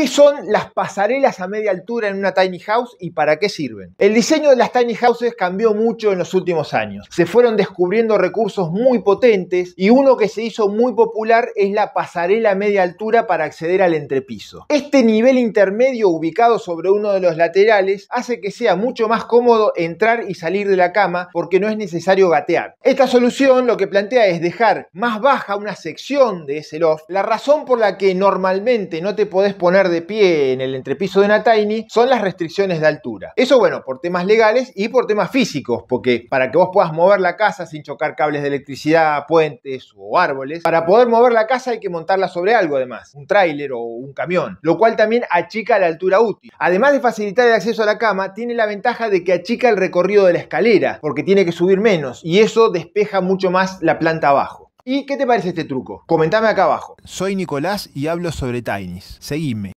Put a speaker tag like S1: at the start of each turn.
S1: ¿Qué son las pasarelas a media altura en una tiny house y para qué sirven? El diseño de las tiny houses cambió mucho en los últimos años. Se fueron descubriendo recursos muy potentes y uno que se hizo muy popular es la pasarela a media altura para acceder al entrepiso. Este nivel intermedio ubicado sobre uno de los laterales hace que sea mucho más cómodo entrar y salir de la cama porque no es necesario gatear. Esta solución lo que plantea es dejar más baja una sección de ese loft. La razón por la que normalmente no te podés poner de pie en el entrepiso de una Tiny son las restricciones de altura. Eso, bueno, por temas legales y por temas físicos, porque para que vos puedas mover la casa sin chocar cables de electricidad, puentes o árboles, para poder mover la casa hay que montarla sobre algo además, un tráiler o un camión, lo cual también achica la altura útil. Además de facilitar el acceso a la cama, tiene la ventaja de que achica el recorrido de la escalera, porque tiene que subir menos y eso despeja mucho más la planta abajo. ¿Y qué te parece este truco? Comentame acá abajo. Soy Nicolás y hablo sobre tinys. Seguime.